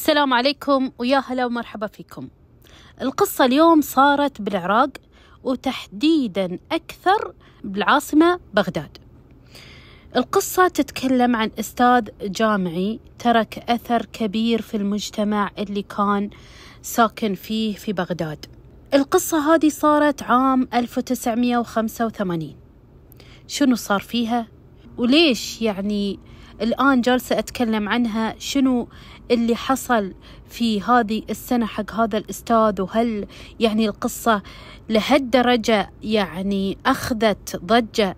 السلام عليكم ويا هلا ومرحبا فيكم القصة اليوم صارت بالعراق وتحديدا أكثر بالعاصمة بغداد القصة تتكلم عن أستاذ جامعي ترك أثر كبير في المجتمع اللي كان ساكن فيه في بغداد القصة هذه صارت عام 1985 شنو صار فيها؟ وليش يعني الآن جالسة أتكلم عنها شنو اللي حصل في هذه السنة حق هذا الأستاذ وهل يعني القصة لهالدرجة يعني أخذت ضجة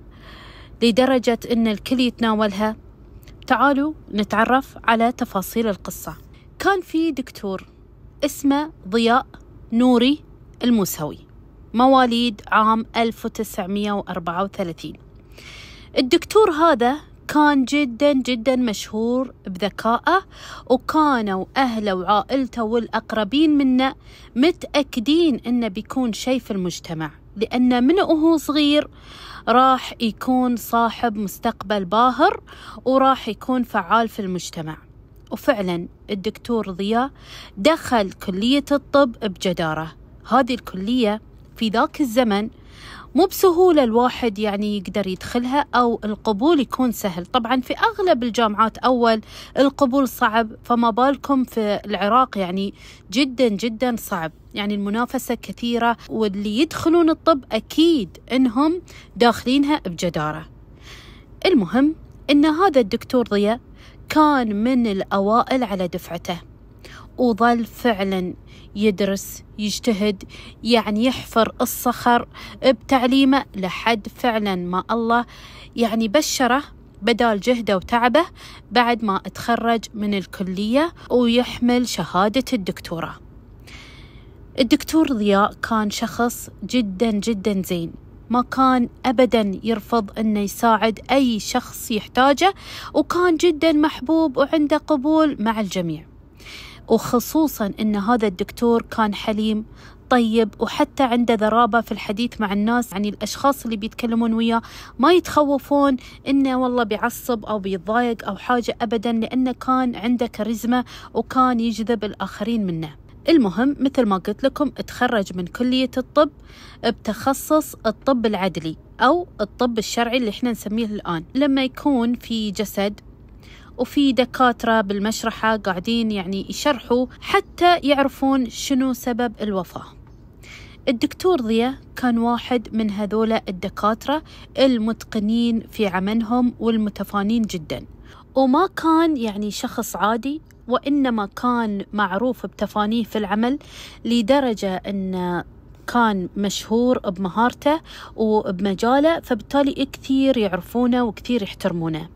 لدرجة أن الكل يتناولها تعالوا نتعرف على تفاصيل القصة كان في دكتور اسمه ضياء نوري الموسوي مواليد عام 1934 الدكتور هذا كان جدا جدا مشهور بذكائه وكانوا أهله وعائلته والأقربين منه متأكدين أنه بيكون شيء في المجتمع لأن من وهو صغير راح يكون صاحب مستقبل باهر وراح يكون فعال في المجتمع وفعلا الدكتور ضياء دخل كلية الطب بجدارة هذه الكلية في ذاك الزمن مو بسهولة الواحد يعني يقدر يدخلها أو القبول يكون سهل طبعا في أغلب الجامعات أول القبول صعب فما بالكم في العراق يعني جدا جدا صعب يعني المنافسة كثيرة واللي يدخلون الطب أكيد إنهم داخلينها بجدارة المهم إن هذا الدكتور ضياء كان من الأوائل على دفعته وظل فعلا يدرس يجتهد يعني يحفر الصخر بتعليمه لحد فعلا ما الله يعني بشره بدال جهده وتعبه بعد ما اتخرج من الكلية ويحمل شهادة الدكتوراه الدكتور ضياء كان شخص جدا جدا زين ما كان ابدا يرفض انه يساعد اي شخص يحتاجه وكان جدا محبوب وعنده قبول مع الجميع وخصوصا أن هذا الدكتور كان حليم طيب وحتى عنده ذرابة في الحديث مع الناس يعني الأشخاص اللي بيتكلمون وياه ما يتخوفون إنه والله بيعصب أو بيتضايق أو حاجة أبدا لأنه كان عنده كاريزما وكان يجذب الآخرين منه المهم مثل ما قلت لكم تخرج من كلية الطب بتخصص الطب العدلي أو الطب الشرعي اللي احنا نسميه الآن لما يكون في جسد وفي دكاترة بالمشرحة قاعدين يعني يشرحوا حتى يعرفون شنو سبب الوفاة الدكتور ضياء كان واحد من هذولا الدكاترة المتقنين في عملهم والمتفانين جدا وما كان يعني شخص عادي وإنما كان معروف بتفانيه في العمل لدرجة أن كان مشهور بمهارته وبمجاله فبالتالي كثير يعرفونه وكثير يحترمونه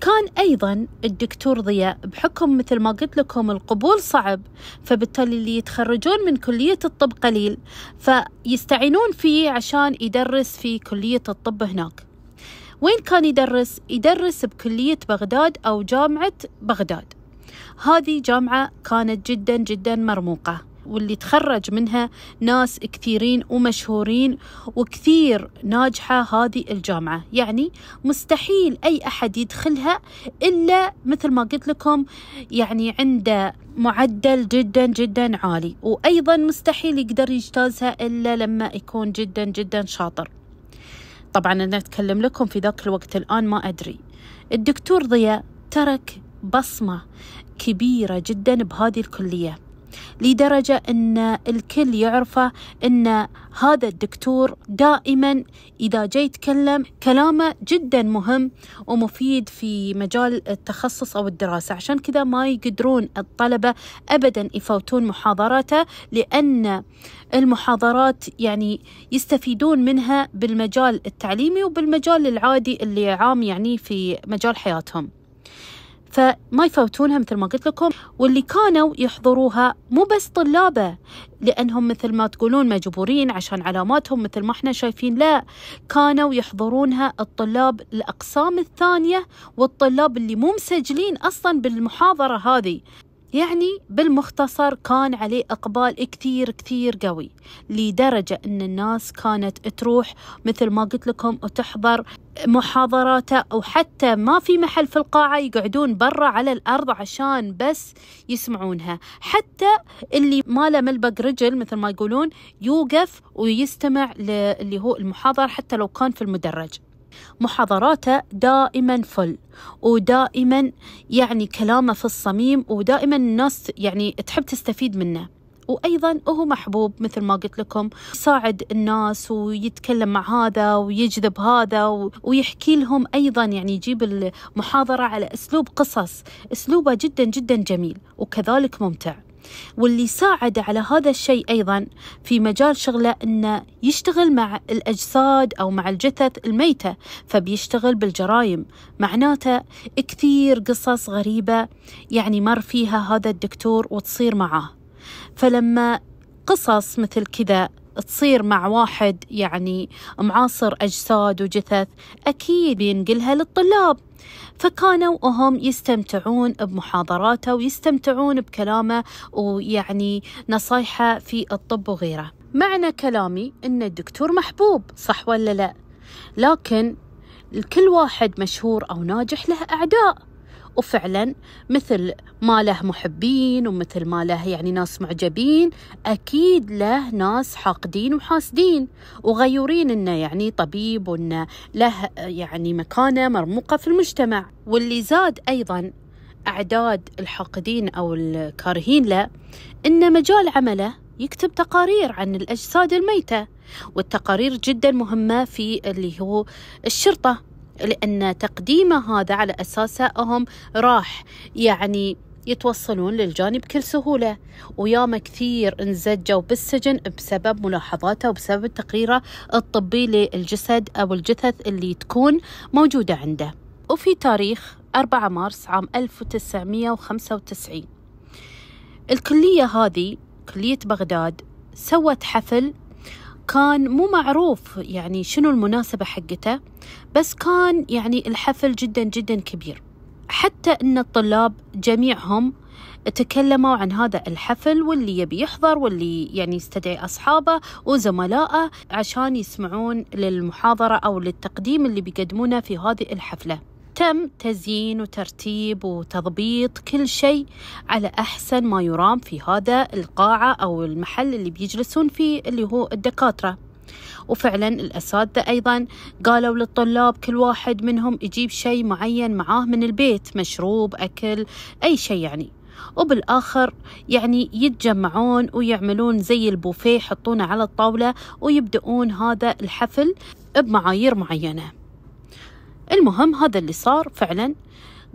كان أيضا الدكتور ضياء بحكم مثل ما قلت لكم القبول صعب فبالتالي اللي يتخرجون من كلية الطب قليل فيستعينون فيه عشان يدرس في كلية الطب هناك وين كان يدرس؟ يدرس بكلية بغداد أو جامعة بغداد هذه جامعة كانت جدا جدا مرموقة واللي تخرج منها ناس كثيرين ومشهورين وكثير ناجحة هذه الجامعة يعني مستحيل أي أحد يدخلها إلا مثل ما قلت لكم يعني عنده معدل جدا جدا عالي وأيضا مستحيل يقدر يجتازها إلا لما يكون جدا جدا شاطر طبعا أنا أتكلم لكم في ذاك الوقت الآن ما أدري الدكتور ضياء ترك بصمة كبيرة جدا بهذه الكلية لدرجة أن الكل يعرفه أن هذا الدكتور دائما إذا جاي يتكلم كلامه جدا مهم ومفيد في مجال التخصص أو الدراسة عشان كذا ما يقدرون الطلبة أبدا يفوتون محاضراته لأن المحاضرات يعني يستفيدون منها بالمجال التعليمي وبالمجال العادي اللي عام يعني في مجال حياتهم فما يفوتونها مثل ما قلت لكم واللي كانوا يحضروها مو بس طلابه لأنهم مثل ما تقولون مجبورين عشان علاماتهم مثل ما احنا شايفين لا كانوا يحضرونها الطلاب الأقسام الثانية والطلاب اللي مو مسجلين أصلا بالمحاضرة هذه يعني بالمختصر كان عليه إقبال كثير كثير قوي لدرجة أن الناس كانت تروح مثل ما قلت لكم وتحضر محاضراته أو حتى ما في محل في القاعة يقعدون برا على الأرض عشان بس يسمعونها حتى اللي ما له ملبق رجل مثل ما يقولون يوقف ويستمع للي هو المحاضرة حتى لو كان في المدرج محاضراته دائما فل ودائما يعني كلامه في الصميم ودائما الناس يعني تحب تستفيد منه وأيضا هو محبوب مثل ما قلت لكم يساعد الناس ويتكلم مع هذا ويجذب هذا ويحكي لهم أيضا يعني يجيب المحاضرة على أسلوب قصص أسلوبه جدا جدا جميل وكذلك ممتع واللي ساعد على هذا الشيء أيضا في مجال شغله أنه يشتغل مع الأجساد أو مع الجثث الميتة فبيشتغل بالجرائم معناته كثير قصص غريبة يعني مر فيها هذا الدكتور وتصير معاه فلما قصص مثل كذا تصير مع واحد يعني معاصر أجساد وجثث أكيد بينقلها للطلاب فكانوا وهم يستمتعون بمحاضراته ويستمتعون بكلامه ويعني نصايحه في الطب وغيره معنى كلامي ان الدكتور محبوب صح ولا لا لكن كل واحد مشهور او ناجح له اعداء وفعلا مثل ما له محبين ومثل ما له يعني ناس معجبين أكيد له ناس حاقدين وحاسدين وغيورين إنه يعني طبيب وإنه له يعني مكانة مرموقة في المجتمع واللي زاد أيضا أعداد الحاقدين أو الكارهين له إن مجال عمله يكتب تقارير عن الأجساد الميتة والتقارير جدا مهمة في اللي هو الشرطة لأن تقديمه هذا على أساسه أهم راح يعني يتوصلون للجاني بكل سهولة وياما كثير انزجوا بالسجن بسبب ملاحظاته وبسبب تقريره الطبي للجسد أو الجثث اللي تكون موجودة عنده وفي تاريخ 4 مارس عام 1995 الكلية هذه كلية بغداد سوت حفل كان مو معروف يعني شنو المناسبة حقته بس كان يعني الحفل جدا جدا كبير حتى أن الطلاب جميعهم تكلموا عن هذا الحفل واللي يبي يحضر واللي يعني يستدعي أصحابه وزملائه عشان يسمعون للمحاضرة أو للتقديم اللي بيقدمونه في هذه الحفلة تم تزيين وترتيب وتضبيط كل شيء على أحسن ما يرام في هذا القاعة أو المحل اللي بيجلسون فيه اللي هو الدكاترة وفعلا الأساتذة أيضا قالوا للطلاب كل واحد منهم يجيب شيء معين معاه من البيت مشروب أكل أي شيء يعني وبالآخر يعني يتجمعون ويعملون زي البوفيه يحطونه على الطاولة ويبدؤون هذا الحفل بمعايير معينة المهم هذا اللي صار فعلا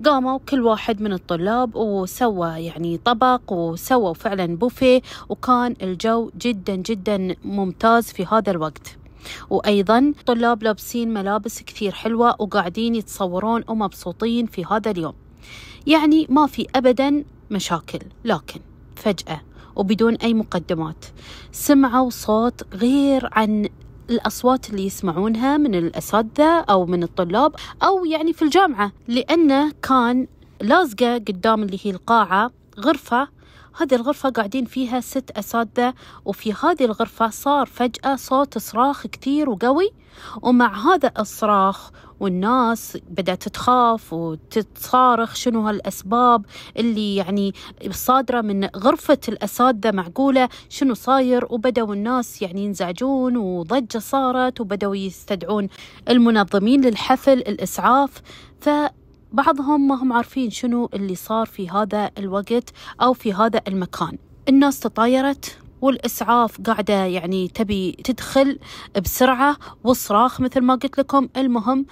قاموا كل واحد من الطلاب وسوى يعني طبق وسوى فعلا بوفيه وكان الجو جدا جدا ممتاز في هذا الوقت وأيضا طلاب لابسين ملابس كثير حلوة وقاعدين يتصورون ومبسوطين في هذا اليوم يعني ما في أبدا مشاكل لكن فجأة وبدون أي مقدمات سمعوا صوت غير عن الأصوات اللي يسمعونها من الأساتذة أو من الطلاب أو يعني في الجامعة لأنه كان لازقة قدام اللي هي القاعة غرفة هذه الغرفة قاعدين فيها ست أساتذة وفي هذه الغرفة صار فجأة صوت صراخ كثير وقوي ومع هذا الصراخ والناس بدأت تخاف وتتصارخ شنو هالأسباب اللي يعني صادرة من غرفة الأساتذة معقولة شنو صاير وبدأوا الناس يعني ينزعجون وضجة صارت وبدأوا يستدعون المنظمين للحفل الإسعاف ف بعضهم ما هم عارفين شنو اللي صار في هذا الوقت أو في هذا المكان الناس تطايرت والإسعاف قاعدة يعني تبي تدخل بسرعة والصراخ مثل ما قلت لكم المهم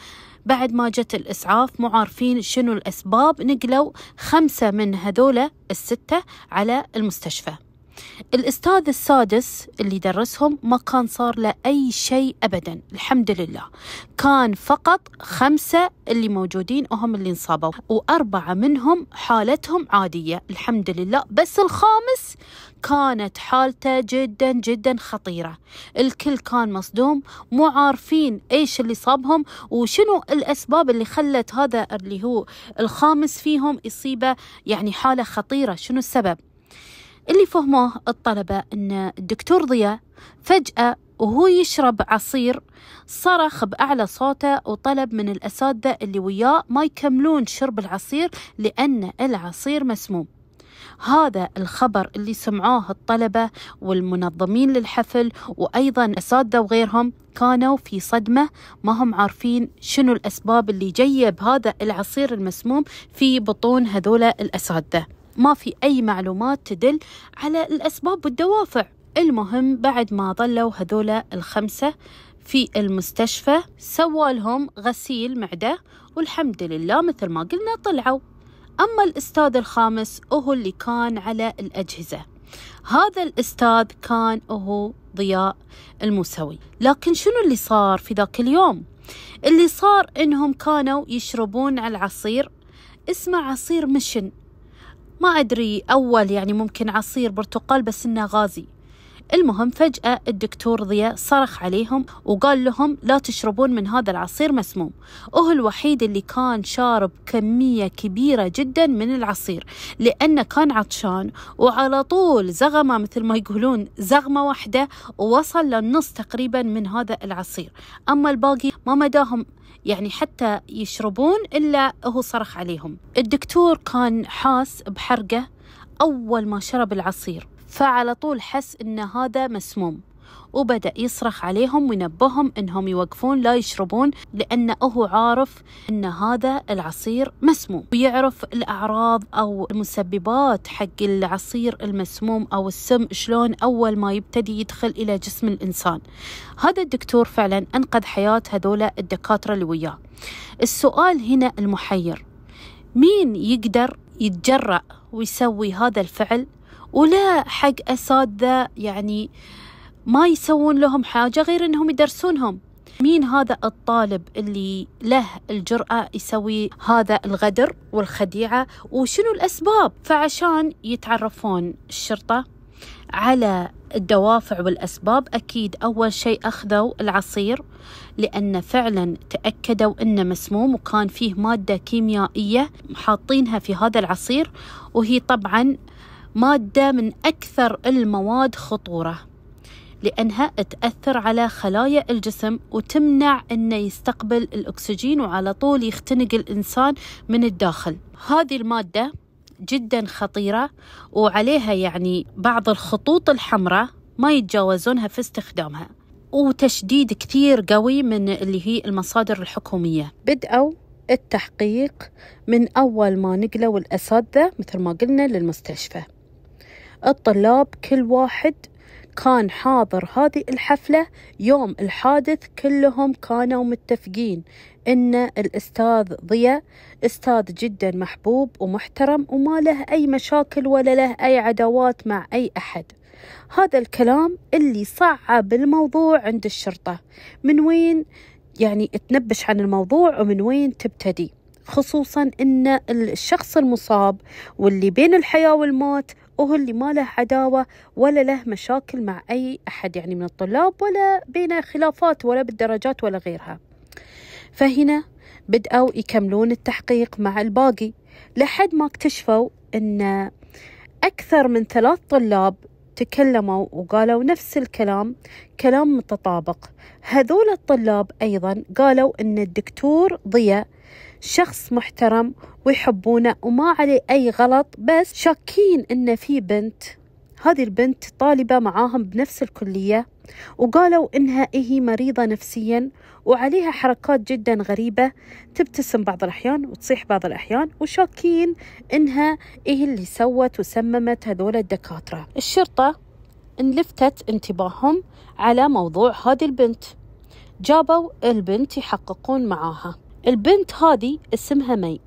بعد ما جت الإسعاف مو عارفين شنو الأسباب نقلوا خمسة من هذولا الستة على المستشفى الأستاذ السادس اللي درسهم ما كان صار له أي شيء أبدا الحمد لله كان فقط خمسة اللي موجودين وهم اللي انصابوا وأربعة منهم حالتهم عادية الحمد لله بس الخامس كانت حالته جدا جدا خطيرة الكل كان مصدوم مو عارفين إيش اللي صابهم وشنو الأسباب اللي خلت هذا اللي هو الخامس فيهم يصيبه يعني حالة خطيرة شنو السبب اللي فهموه الطلبة أن الدكتور ضياء فجأة وهو يشرب عصير صرخ بأعلى صوته وطلب من الأساتذة اللي وياه ما يكملون شرب العصير لأن العصير مسموم هذا الخبر اللي سمعوه الطلبة والمنظمين للحفل وأيضا أساتذة وغيرهم كانوا في صدمة ما هم عارفين شنو الأسباب اللي جيب هذا العصير المسموم في بطون هذولا الأساتذة ما في أي معلومات تدل على الأسباب والدوافع المهم بعد ما ظلوا هذولا الخمسة في المستشفى سوى لهم غسيل معدة والحمد لله مثل ما قلنا طلعوا أما الأستاذ الخامس وهو اللي كان على الأجهزة هذا الأستاذ كان هو ضياء الموسوي لكن شنو اللي صار في ذاك اليوم اللي صار انهم كانوا يشربون العصير اسمه عصير مشن ما أدري أول يعني ممكن عصير برتقال بس إنه غازي المهم فجأة الدكتور ضياء صرخ عليهم وقال لهم لا تشربون من هذا العصير مسموم وهو الوحيد اللي كان شارب كمية كبيرة جدا من العصير لأنه كان عطشان وعلى طول زغمة مثل ما يقولون زغمة واحدة ووصل للنص تقريبا من هذا العصير أما الباقي ما مداهم يعني حتى يشربون إلا هو صرخ عليهم الدكتور كان حاس بحرقة أول ما شرب العصير فعلى طول حس إن هذا مسموم وبدأ يصرخ عليهم وينبههم إنهم يوقفون لا يشربون لأنه هو عارف أن هذا العصير مسموم ويعرف الأعراض أو المسببات حق العصير المسموم أو السم شلون أول ما يبتدي يدخل إلى جسم الإنسان هذا الدكتور فعلا أنقذ حياة هذولا الدكاترة اللي وياه السؤال هنا المحير مين يقدر يتجرأ ويسوي هذا الفعل ولا حق أساتذة يعني ما يسوون لهم حاجة غير أنهم يدرسونهم مين هذا الطالب اللي له الجرأة يسوي هذا الغدر والخديعة وشنو الأسباب فعشان يتعرفون الشرطة على الدوافع والأسباب أكيد أول شيء أخذوا العصير لأن فعلا تأكدوا أنه مسموم وكان فيه مادة كيميائية حاطينها في هذا العصير وهي طبعا مادة من أكثر المواد خطورة لأنها تأثر على خلايا الجسم وتمنع أنه يستقبل الأكسجين وعلى طول يختنق الإنسان من الداخل هذه المادة جدا خطيرة وعليها يعني بعض الخطوط الحمراء ما يتجاوزونها في استخدامها وتشديد كثير قوي من اللي هي المصادر الحكومية بدأوا التحقيق من أول ما نقلوا الأساتذة مثل ما قلنا للمستشفى الطلاب كل واحد كان حاضر هذه الحفلة يوم الحادث كلهم كانوا متفقين إن الأستاذ ضياء أستاذ جدا محبوب ومحترم وما له أي مشاكل ولا له أي عداوات مع أي أحد هذا الكلام اللي صعب الموضوع عند الشرطة من وين يعني تنبش عن الموضوع ومن وين تبتدي خصوصا ان الشخص المصاب واللي بين الحياه والموت وهو اللي ما له عداوة ولا له مشاكل مع أي أحد يعني من الطلاب ولا بين خلافات ولا بالدرجات ولا غيرها فهنا بدأوا يكملون التحقيق مع الباقي لحد ما اكتشفوا أن أكثر من ثلاث طلاب تكلموا وقالوا نفس الكلام كلام متطابق هذول الطلاب أيضا قالوا أن الدكتور ضياء شخص محترم ويحبونه وما عليه أي غلط بس شاكين إن في بنت هذه البنت طالبة معاهم بنفس الكلية وقالوا إنها إيه مريضة نفسيا وعليها حركات جدا غريبة تبتسم بعض الأحيان وتصيح بعض الأحيان وشاكين إنها إيه اللي سوت وسممت هذول الدكاترة الشرطة انلفتت انتباههم على موضوع هذه البنت جابوا البنت يحققون معاها البنت هذه اسمها مي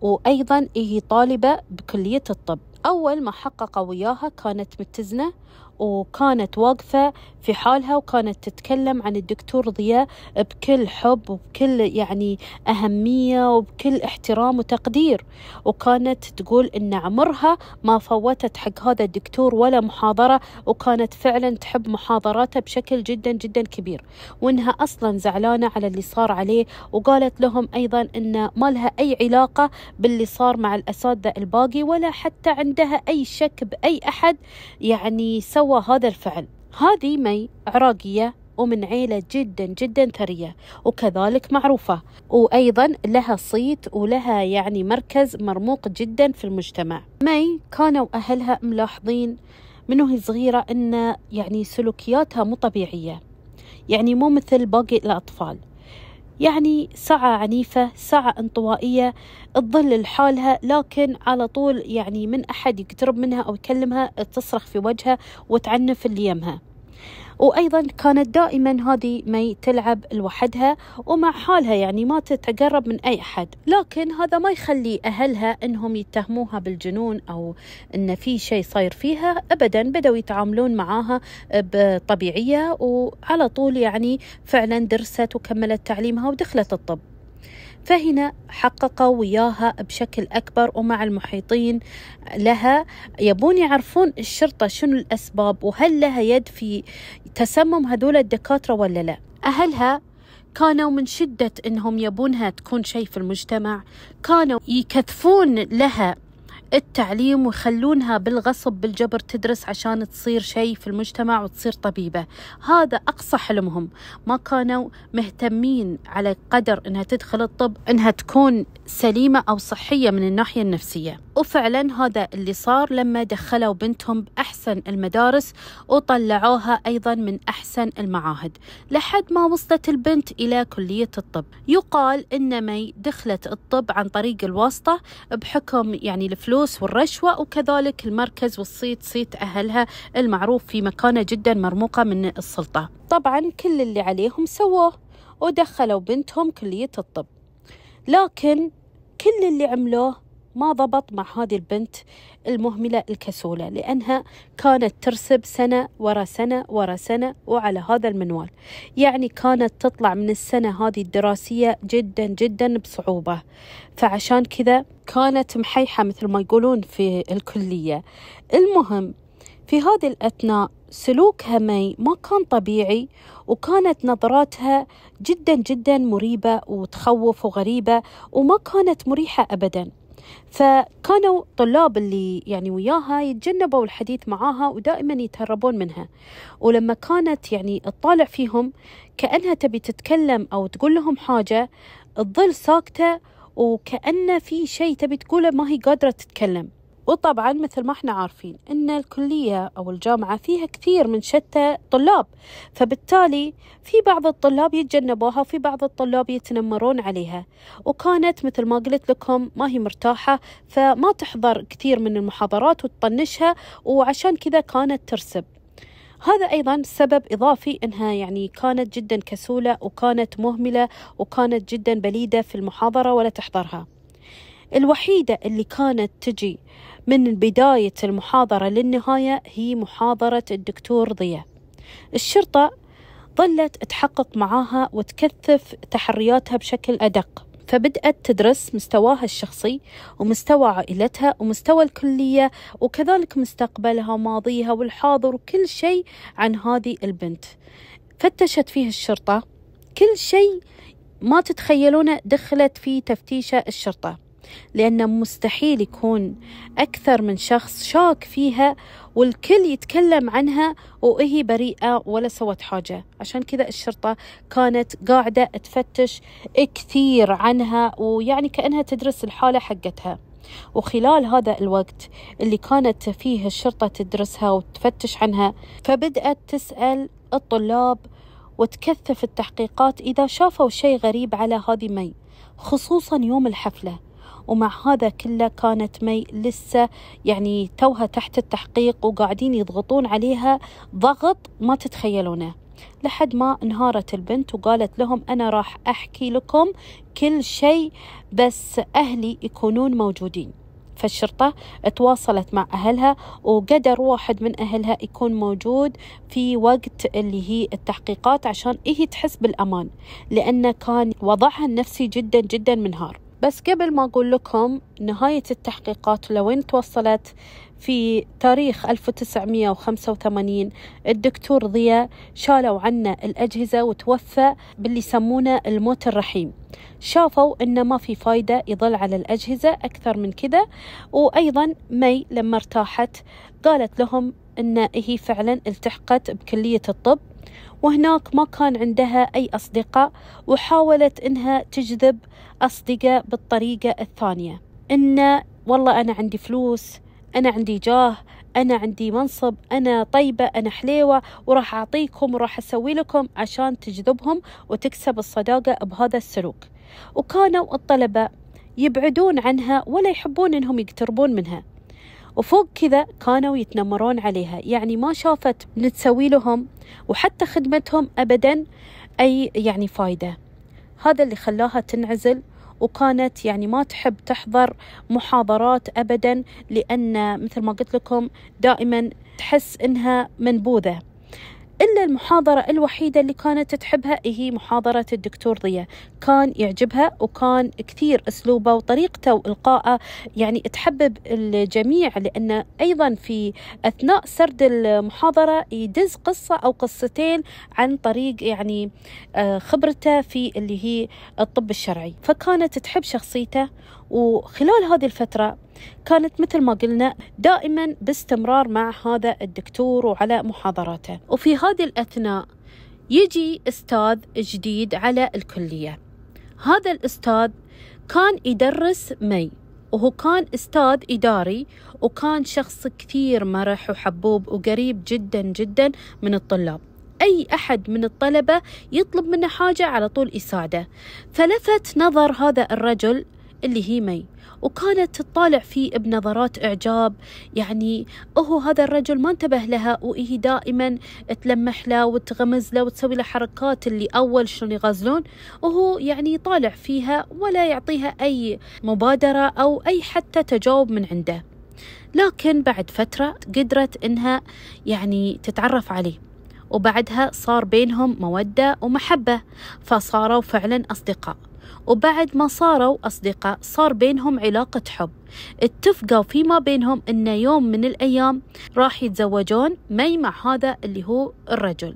وأيضا هي إيه طالبة بكلية الطب أول ما حقق وياها كانت متزنة وكانت واقفة في حالها وكانت تتكلم عن الدكتور ضياء بكل حب وبكل يعني أهمية وبكل احترام وتقدير وكانت تقول إن عمرها ما فوتت حق هذا الدكتور ولا محاضرة وكانت فعلا تحب محاضراته بشكل جدا جدا كبير وإنها أصلا زعلانة على اللي صار عليه وقالت لهم أيضا إن ما لها أي علاقة باللي صار مع الأساتذة الباقي ولا حتى عندها أي شك بأي أحد يعني سوى سوى هذا الفعل هذه مي عراقية ومن عيلة جدا جدا ثرية وكذلك معروفة وأيضا لها صيت ولها يعني مركز مرموق جدا في المجتمع مي كانوا أهلها ملاحظين من وهي صغيرة أن يعني سلوكياتها مو طبيعية يعني مو مثل باقي الأطفال يعني ساعة عنيفة ساعة انطوائية تظل لحالها لكن على طول يعني من أحد يقترب منها أو يكلمها تصرخ في وجهها وتعنف اللي يمها وأيضا كانت دائما هذه مي تلعب لوحدها ومع حالها يعني ما تتقرب من أي أحد لكن هذا ما يخلي أهلها أنهم يتهموها بالجنون أو أن في شيء صاير فيها أبدا بدأوا يتعاملون معاها بطبيعية وعلى طول يعني فعلا درست وكملت تعليمها ودخلت الطب فهنا حققوا وياها بشكل أكبر ومع المحيطين لها يبون يعرفون الشرطة شنو الأسباب وهل لها يد في تسمم هذول الدكاترة ولا لا أهلها كانوا من شدة إنهم يبونها تكون شيء في المجتمع كانوا يكثفون لها التعليم ويخلونها بالغصب بالجبر تدرس عشان تصير شيء في المجتمع وتصير طبيبة هذا أقصى حلمهم ما كانوا مهتمين على قدر أنها تدخل الطب أنها تكون سليمة أو صحية من الناحية النفسية وفعلا هذا اللي صار لما دخلوا بنتهم بأحسن المدارس وطلعوها أيضا من أحسن المعاهد لحد ما وصلت البنت إلى كلية الطب يقال أن مي دخلت الطب عن طريق الواسطة بحكم يعني الفلوس الفلوس والرشوة وكذلك المركز والصيت صيت أهلها المعروف في مكانة جدا مرموقة من السلطة طبعا كل اللي عليهم سووه ودخلوا بنتهم كلية الطب لكن كل اللي عملوه ما ضبط مع هذه البنت المهملة الكسولة لأنها كانت ترسب سنة ورا سنة ورا سنة وعلى هذا المنوال يعني كانت تطلع من السنة هذه الدراسية جدا جدا بصعوبة فعشان كذا كانت محيحة مثل ما يقولون في الكلية المهم في هذه الأثناء سلوكها مي ما كان طبيعي وكانت نظراتها جدا جدا مريبة وتخوف وغريبة وما كانت مريحة أبداً فكانوا طلاب اللي يعني وياها يتجنبوا الحديث معاها ودائما يتهربون منها ولما كانت يعني تطالع فيهم كأنها تبي تتكلم أو تقول لهم حاجة تظل ساكتة وكأن في شيء تبي تقوله ما هي قادرة تتكلم وطبعا مثل ما احنا عارفين ان الكليه او الجامعه فيها كثير من شتى طلاب فبالتالي في بعض الطلاب يتجنبوها وفي بعض الطلاب يتنمرون عليها وكانت مثل ما قلت لكم ما هي مرتاحه فما تحضر كثير من المحاضرات وتطنشها وعشان كذا كانت ترسب هذا أيضا سبب إضافي أنها يعني كانت جدا كسولة وكانت مهملة وكانت جدا بليدة في المحاضرة ولا تحضرها الوحيدة اللي كانت تجي من بداية المحاضرة للنهاية هي محاضرة الدكتور ضياء الشرطة ظلت تحقق معاها وتكثف تحرياتها بشكل أدق فبدأت تدرس مستواها الشخصي ومستوى عائلتها ومستوى الكلية وكذلك مستقبلها وماضيها والحاضر وكل شيء عن هذه البنت فتشت فيه الشرطة كل شيء ما تتخيلونه دخلت في تفتيشة الشرطة لأنه مستحيل يكون أكثر من شخص شاك فيها والكل يتكلم عنها وهي بريئة ولا سوت حاجة عشان كذا الشرطة كانت قاعدة تفتش كثير عنها ويعني كأنها تدرس الحالة حقتها وخلال هذا الوقت اللي كانت فيه الشرطة تدرسها وتفتش عنها فبدأت تسأل الطلاب وتكثف التحقيقات إذا شافوا شيء غريب على هذه مي خصوصا يوم الحفلة ومع هذا كله كانت مي لسه يعني توها تحت التحقيق وقاعدين يضغطون عليها ضغط ما تتخيلونه لحد ما انهارت البنت وقالت لهم أنا راح أحكي لكم كل شيء بس أهلي يكونون موجودين فالشرطة تواصلت مع أهلها وقدر واحد من أهلها يكون موجود في وقت اللي هي التحقيقات عشان هي إيه تحس بالأمان لأنه كان وضعها النفسي جدا جدا منهار بس قبل ما أقول لكم نهاية التحقيقات لوين توصلت في تاريخ 1985 الدكتور ضياء شالوا عنا الأجهزة وتوفى باللي يسمونه الموت الرحيم شافوا أن ما في فايدة يظل على الأجهزة أكثر من كذا وأيضا مي لما ارتاحت قالت لهم أن هي فعلا التحقت بكلية الطب وهناك ما كان عندها أي أصدقاء وحاولت إنها تجذب أصدقاء بالطريقة الثانية إن والله أنا عندي فلوس أنا عندي جاه أنا عندي منصب أنا طيبة أنا حليوة وراح أعطيكم وراح أسوي لكم عشان تجذبهم وتكسب الصداقة بهذا السلوك وكانوا الطلبة يبعدون عنها ولا يحبون أنهم يقتربون منها وفوق كذا كانوا يتنمرون عليها يعني ما شافت نتسوي لهم وحتى خدمتهم أبدا أي يعني فايدة هذا اللي خلاها تنعزل وكانت يعني ما تحب تحضر محاضرات أبدا لأن مثل ما قلت لكم دائما تحس إنها منبوذة إلا المحاضرة الوحيدة اللي كانت تحبها إيه هي محاضرة الدكتور ضياء كان يعجبها وكان كثير أسلوبه وطريقته وإلقائه يعني تحبب الجميع لأنه أيضا في أثناء سرد المحاضرة يدز قصة أو قصتين عن طريق يعني آه، خبرته في اللي هي الطب الشرعي فكانت تحب شخصيته وخلال هذه الفترة كانت مثل ما قلنا دائما باستمرار مع هذا الدكتور وعلى محاضراته وفي هذه الأثناء يجي أستاذ جديد على الكلية هذا الأستاذ كان يدرس مي وهو كان استاذ اداري وكان شخص كثير مرح وحبوب وقريب جدا جدا من الطلاب اي احد من الطلبه يطلب منه حاجه على طول يساعده فلفت نظر هذا الرجل اللي هي مي وكانت تطالع فيه بنظرات إعجاب يعني هو هذا الرجل ما انتبه لها وهي دائما تلمح له وتغمز له وتسوي له حركات اللي أول شلون يغازلون وهو يعني يطالع فيها ولا يعطيها أي مبادرة أو أي حتى تجاوب من عنده لكن بعد فترة قدرت إنها يعني تتعرف عليه وبعدها صار بينهم مودة ومحبة فصاروا فعلا أصدقاء وبعد ما صاروا أصدقاء صار بينهم علاقة حب اتفقوا فيما بينهم أن يوم من الأيام راح يتزوجون مي مع هذا اللي هو الرجل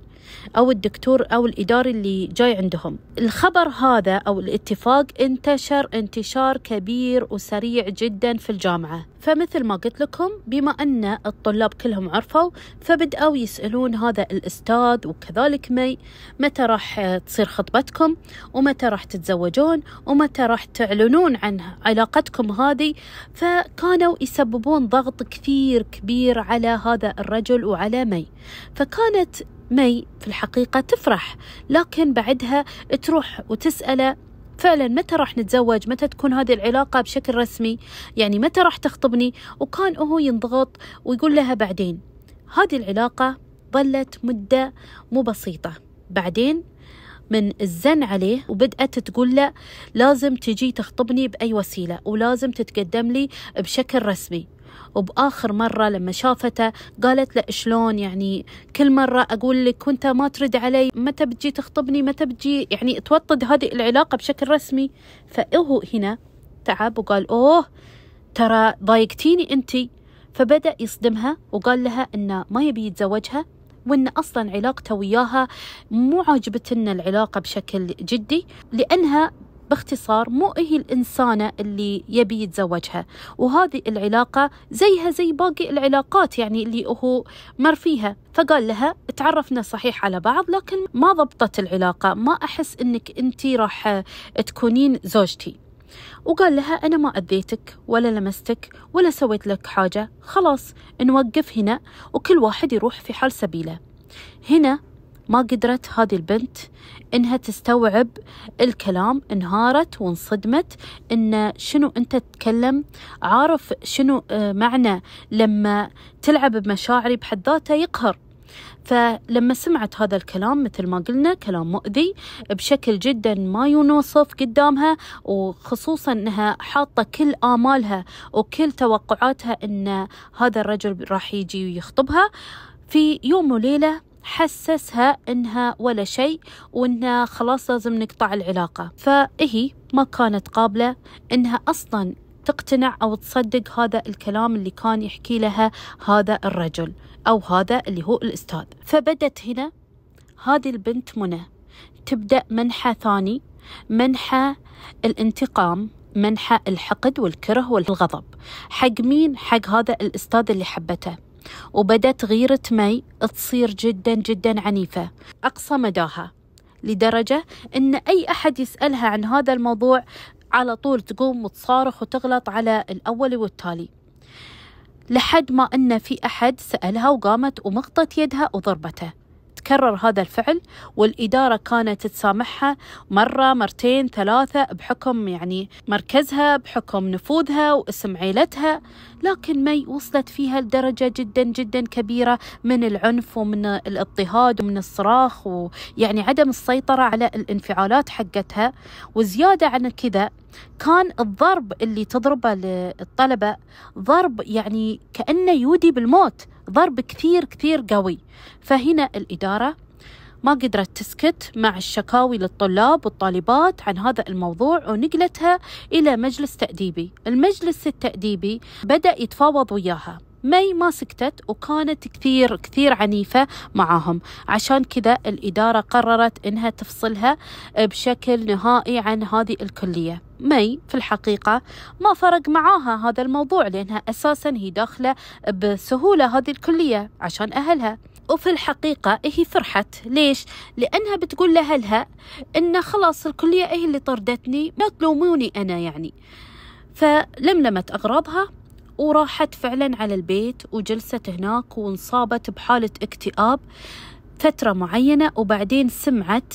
أو الدكتور أو الإداري اللي جاي عندهم الخبر هذا أو الاتفاق انتشر انتشار كبير وسريع جدا في الجامعة فمثل ما قلت لكم بما أن الطلاب كلهم عرفوا فبدأوا يسألون هذا الأستاذ وكذلك مي متى راح تصير خطبتكم ومتى راح تتزوجون ومتى راح تعلنون عن علاقتكم هذه فكانوا يسببون ضغط كثير كبير على هذا الرجل وعلى مي فكانت مي في الحقيقة تفرح لكن بعدها تروح وتسأله فعلا متى راح نتزوج متى تكون هذه العلاقة بشكل رسمي يعني متى راح تخطبني وكان هو ينضغط ويقول لها بعدين هذه العلاقة ظلت مدة مو بسيطة بعدين من الزن عليه وبدأت تقول له لازم تجي تخطبني بأي وسيلة ولازم تتقدم لي بشكل رسمي وبآخر مرة لما شافته قالت له شلون يعني كل مرة أقول لك وأنت ما ترد علي متى بتجي تخطبني متى بتجي يعني توطد هذه العلاقة بشكل رسمي فهو هنا تعب وقال أوه ترى ضايقتيني أنت فبدأ يصدمها وقال لها أنه ما يبي يتزوجها وان اصلا علاقته وياها مو عاجبتنا العلاقه بشكل جدي لانها باختصار مو هي الإنسانة اللي يبي يتزوجها وهذه العلاقة زيها زي باقي العلاقات يعني اللي هو مر فيها فقال لها تعرفنا صحيح على بعض لكن ما ضبطت العلاقة ما أحس أنك أنت راح تكونين زوجتي وقال لها أنا ما أذيتك ولا لمستك ولا سويت لك حاجة خلاص نوقف هنا وكل واحد يروح في حال سبيله هنا ما قدرت هذه البنت انها تستوعب الكلام انهارت وانصدمت ان شنو انت تتكلم عارف شنو آه، معنى لما تلعب بمشاعري بحد ذاته يقهر فلما سمعت هذا الكلام مثل ما قلنا كلام مؤذي بشكل جدا ما ينوصف قدامها وخصوصا انها حاطه كل امالها وكل توقعاتها ان هذا الرجل راح يجي ويخطبها في يوم وليله حسسها انها ولا شيء وانها خلاص لازم نقطع العلاقة فهي ما كانت قابلة انها اصلا تقتنع او تصدق هذا الكلام اللي كان يحكي لها هذا الرجل او هذا اللي هو الاستاذ فبدت هنا هذه البنت منى تبدا منحى ثاني منحى الانتقام منحى الحقد والكره والغضب حق مين حق هذا الاستاذ اللي حبته وبدت غيرة مي تصير جدا جدا عنيفة أقصى مداها لدرجة أن أي أحد يسألها عن هذا الموضوع على طول تقوم وتصارخ وتغلط على الأول والتالي لحد ما أن في أحد سألها وقامت ومغطت يدها وضربته تكرر هذا الفعل والإدارة كانت تسامحها مرة مرتين ثلاثة بحكم يعني مركزها بحكم نفوذها واسم عيلتها لكن مي وصلت فيها لدرجة جدا جدا كبيرة من العنف ومن الاضطهاد ومن الصراخ ويعني عدم السيطرة على الانفعالات حقتها وزيادة عن كذا كان الضرب اللي تضربه للطلبة ضرب يعني كأنه يودي بالموت ضرب كثير كثير قوي فهنا الإدارة ما قدرت تسكت مع الشكاوي للطلاب والطالبات عن هذا الموضوع ونقلتها إلى مجلس تأديبي المجلس التأديبي بدأ يتفاوض وياها مي ما سكتت وكانت كثير كثير عنيفة معاهم عشان كذا الإدارة قررت إنها تفصلها بشكل نهائي عن هذه الكلية مي في الحقيقة ما فرق معاها هذا الموضوع لأنها أساسا هي داخلة بسهولة هذه الكلية عشان أهلها وفي الحقيقة هي فرحت ليش؟ لأنها بتقول لأهلها إن خلاص الكلية هي اللي طردتني ما تلوموني أنا يعني فلملمت أغراضها وراحت فعلا على البيت وجلست هناك وانصابت بحالة اكتئاب فترة معينة وبعدين سمعت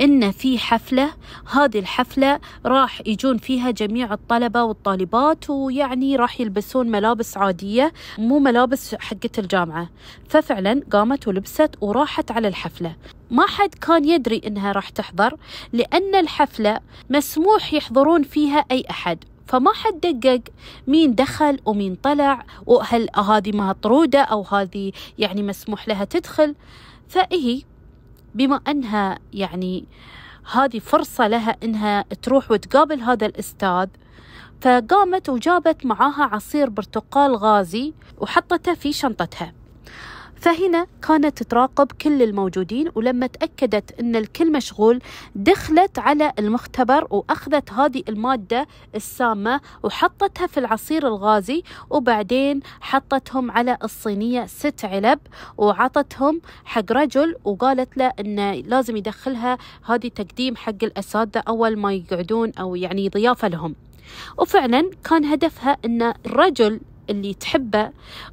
إن في حفلة هذه الحفلة راح يجون فيها جميع الطلبة والطالبات ويعني راح يلبسون ملابس عادية مو ملابس حقة الجامعة ففعلا قامت ولبست وراحت على الحفلة ما حد كان يدري إنها راح تحضر لأن الحفلة مسموح يحضرون فيها أي أحد فما حد دقق مين دخل ومين طلع وهل هذه مطرودة أو هذه يعني مسموح لها تدخل فإيه بما أنها يعني هذه فرصة لها أنها تروح وتقابل هذا الأستاذ فقامت وجابت معاها عصير برتقال غازي وحطته في شنطتها فهنا كانت تراقب كل الموجودين ولما تأكدت أن الكل مشغول دخلت على المختبر وأخذت هذه المادة السامة وحطتها في العصير الغازي وبعدين حطتهم على الصينية ست علب وعطتهم حق رجل وقالت له أنه لازم يدخلها هذه تقديم حق الأساتذة أول ما يقعدون أو يعني ضيافة لهم وفعلا كان هدفها أن الرجل اللي تحبه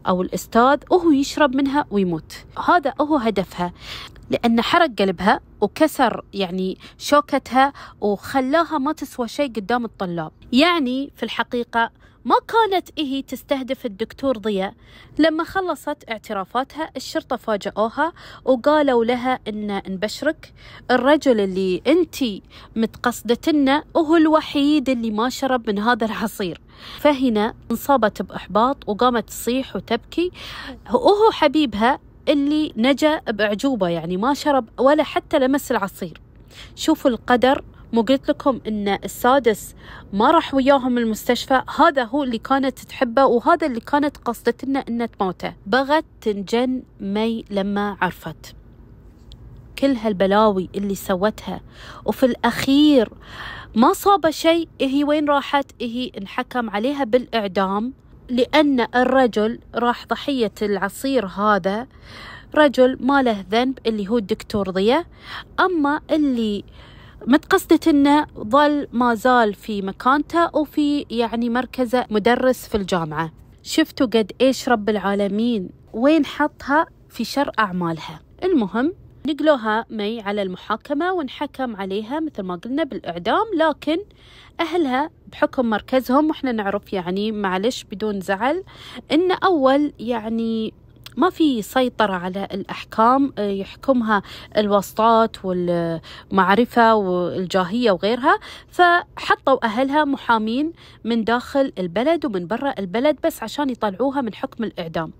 أو الأستاذ وهو يشرب منها ويموت هذا هو هدفها لأن حرق قلبها وكسر يعني شوكتها وخلاها ما تسوى شيء قدام الطلاب يعني في الحقيقة ما كانت إيه تستهدف الدكتور ضياء لما خلصت اعترافاتها الشرطة فاجأوها وقالوا لها إن نبشرك الرجل اللي أنتي متقصدتنه وهو الوحيد اللي ما شرب من هذا العصير فهنا انصابت بإحباط وقامت تصيح وتبكي وهو حبيبها اللي نجا بأعجوبة يعني ما شرب ولا حتى لمس العصير شوفوا القدر مو قلت لكم ان السادس ما راح وياهم المستشفى هذا هو اللي كانت تحبه وهذا اللي كانت قصدتنا ان تموته بغت تنجن مي لما عرفت كل هالبلاوي اللي سوتها وفي الأخير ما صاب شيء هي وين راحت هي انحكم عليها بالإعدام لأن الرجل راح ضحية العصير هذا رجل ما له ذنب اللي هو الدكتور ضيا أما اللي متقصدة انه ظل ما زال في مكانته وفي يعني مركزه مدرس في الجامعة شفتوا قد ايش رب العالمين وين حطها في شر اعمالها المهم نقلوها مي على المحاكمة وانحكم عليها مثل ما قلنا بالإعدام لكن أهلها بحكم مركزهم وإحنا نعرف يعني معلش بدون زعل إن أول يعني ما في سيطرة على الأحكام آه، يحكمها الواسطات والمعرفة والجاهية وغيرها فحطوا أهلها محامين من داخل البلد ومن برا البلد بس عشان يطلعوها من حكم الإعدام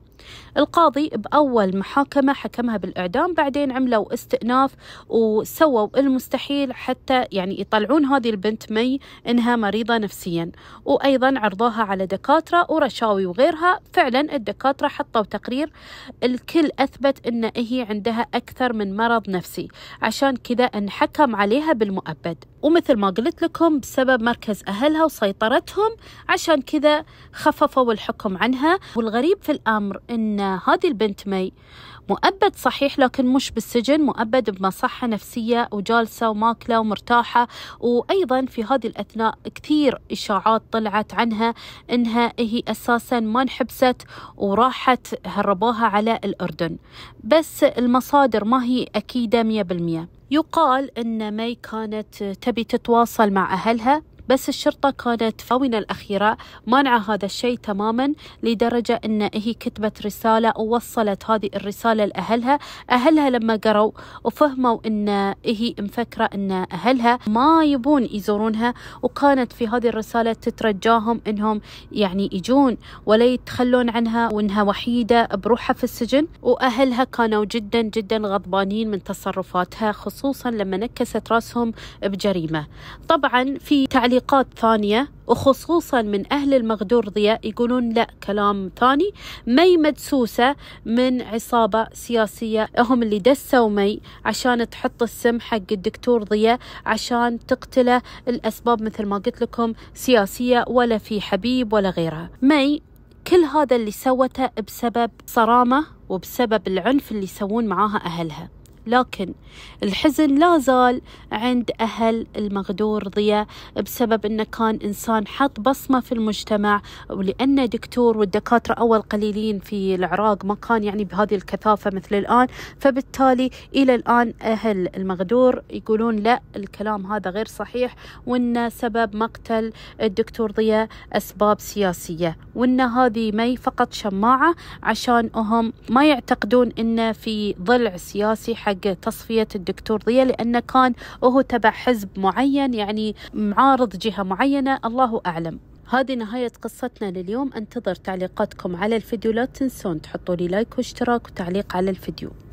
القاضي بأول محاكمة حكمها بالإعدام بعدين عملوا استئناف وسووا المستحيل حتى يعني يطلعون هذه البنت مي إنها مريضة نفسيا وأيضا عرضوها على دكاترة ورشاوي وغيرها فعلا الدكاترة حطوا تقرير الكل أثبت أن هي عندها أكثر من مرض نفسي عشان كذا انحكم عليها بالمؤبد ومثل ما قلت لكم بسبب مركز أهلها وسيطرتهم عشان كذا خففوا الحكم عنها والغريب في الأمر أن هذه البنت مي مؤبد صحيح لكن مش بالسجن مؤبد بمصحة نفسية وجالسة وماكلة ومرتاحة وأيضا في هذه الأثناء كثير إشاعات طلعت عنها أنها هي أساسا ما انحبست وراحت هربوها على الأردن بس المصادر ما هي أكيدة 100% يقال أن مي كانت تبي تتواصل مع أهلها بس الشرطة كانت في الأخيرة مانعة هذا الشيء تماما لدرجة أن هي كتبت رسالة ووصلت هذه الرسالة لأهلها أهلها لما قروا وفهموا أن هي مفكرة أن أهلها ما يبون يزورونها وكانت في هذه الرسالة تترجاهم أنهم يعني يجون ولا يتخلون عنها وأنها وحيدة بروحها في السجن وأهلها كانوا جدا جدا غضبانين من تصرفاتها خصوصا لما نكست راسهم بجريمة طبعا في تعليق تعليقات ثانية وخصوصا من أهل المغدور ضياء يقولون لا كلام ثاني مي مدسوسة من عصابة سياسية هم اللي دسوا مي عشان تحط السم حق الدكتور ضياء عشان تقتله الأسباب مثل ما قلت لكم سياسية ولا في حبيب ولا غيرها مي كل هذا اللي سوته بسبب صرامة وبسبب العنف اللي يسوون معاها أهلها لكن الحزن لا زال عند أهل المغدور ضياء بسبب أنه كان إنسان حط بصمة في المجتمع ولأنه دكتور والدكاترة أول قليلين في العراق ما كان يعني بهذه الكثافة مثل الآن فبالتالي إلى الآن أهل المغدور يقولون لا الكلام هذا غير صحيح وأن سبب مقتل الدكتور ضياء أسباب سياسية وأن هذه مي فقط شماعة عشان هم ما يعتقدون أنه في ضلع سياسي حق حق تصفية الدكتور ضياء لأنه كان وهو تبع حزب معين يعني معارض جهة معينة الله أعلم هذه نهاية قصتنا لليوم أنتظر تعليقاتكم على الفيديو لا تنسون تحطوا لي لايك واشتراك وتعليق على الفيديو